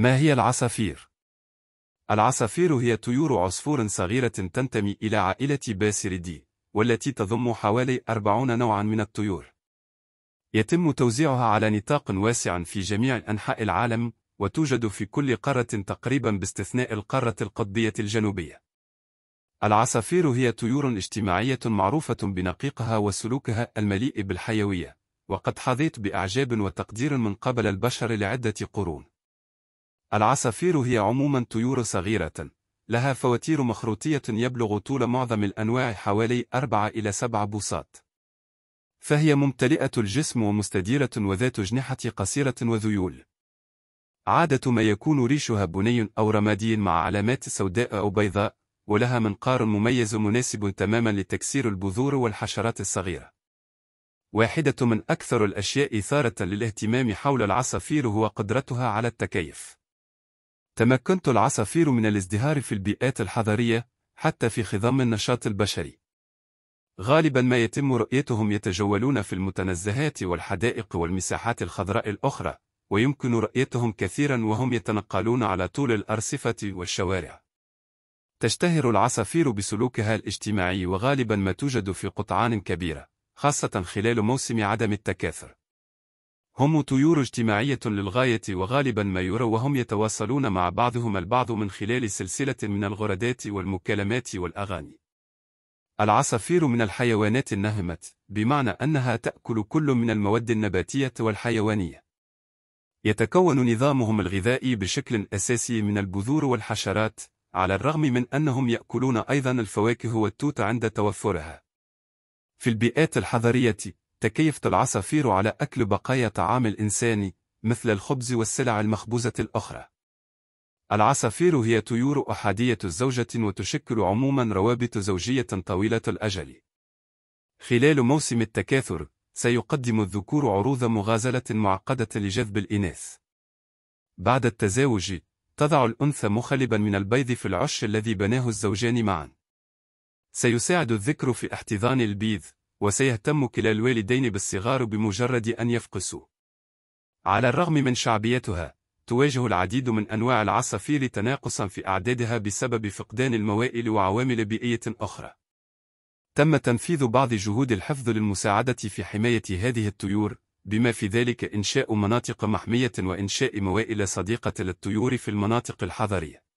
ما هي العصافير؟ العصافير هي طيور عصفور صغيرة تنتمي إلى عائلة باسريدي والتي تضم حوالي 40 نوعا من الطيور. يتم توزيعها على نطاق واسع في جميع أنحاء العالم، وتوجد في كل قارة تقريبا باستثناء القارة القطبية الجنوبية. العصافير هي طيور اجتماعية معروفة بنقيقها وسلوكها المليء بالحيوية، وقد حظيت بإعجاب وتقدير من قبل البشر لعدة قرون. العصافير هي عموما طيور صغيرة، لها فواتير مخروطية يبلغ طول معظم الأنواع حوالي 4 إلى 7 بوصات. فهي ممتلئة الجسم ومستديرة وذات أجنحة قصيرة وذيول. عادة ما يكون ريشها بني أو رمادي مع علامات سوداء أو بيضاء، ولها منقار مميز مناسب تماما لتكسير البذور والحشرات الصغيرة. واحدة من أكثر الأشياء إثارة للاهتمام حول العصافير هو قدرتها على التكيف. تمكنت العصافير من الازدهار في البيئات الحضرية حتى في خضم النشاط البشري. غالبا ما يتم رؤيتهم يتجولون في المتنزهات والحدائق والمساحات الخضراء الأخرى، ويمكن رؤيتهم كثيرا وهم يتنقلون على طول الأرصفة والشوارع. تشتهر العصافير بسلوكها الاجتماعي وغالبا ما توجد في قطعان كبيرة، خاصة خلال موسم عدم التكاثر. هم طيور اجتماعية للغاية وغالبا ما يرى وهم يتواصلون مع بعضهم البعض من خلال سلسلة من الغردات والمكالمات والأغاني. العصافير من الحيوانات النهمة، بمعنى أنها تأكل كل من المواد النباتية والحيوانية. يتكون نظامهم الغذائي بشكل أساسي من البذور والحشرات، على الرغم من أنهم يأكلون أيضا الفواكه والتوت عند توفرها. في البيئات الحضرية، تكيفت العصافير على أكل بقايا طعام الإنسان مثل الخبز والسلع المخبوزة الأخرى. العصافير هي طيور أحادية الزوجة وتشكل عموما روابط زوجية طويلة الأجل. خلال موسم التكاثر، سيقدم الذكور عروض مغازلة معقدة لجذب الإناث. بعد التزاوج، تضع الأنثى مخلبا من البيض في العش الذي بناه الزوجان معا. سيساعد الذكر في احتضان البيض، وسيهتم كلا الوالدين بالصغار بمجرد أن يفقسوا. على الرغم من شعبيتها، تواجه العديد من أنواع العصافير تناقصا في أعدادها بسبب فقدان الموائل وعوامل بيئية أخرى. تم تنفيذ بعض جهود الحفظ للمساعدة في حماية هذه الطيور، بما في ذلك إنشاء مناطق محمية وإنشاء موائل صديقة للطيور في المناطق الحضرية.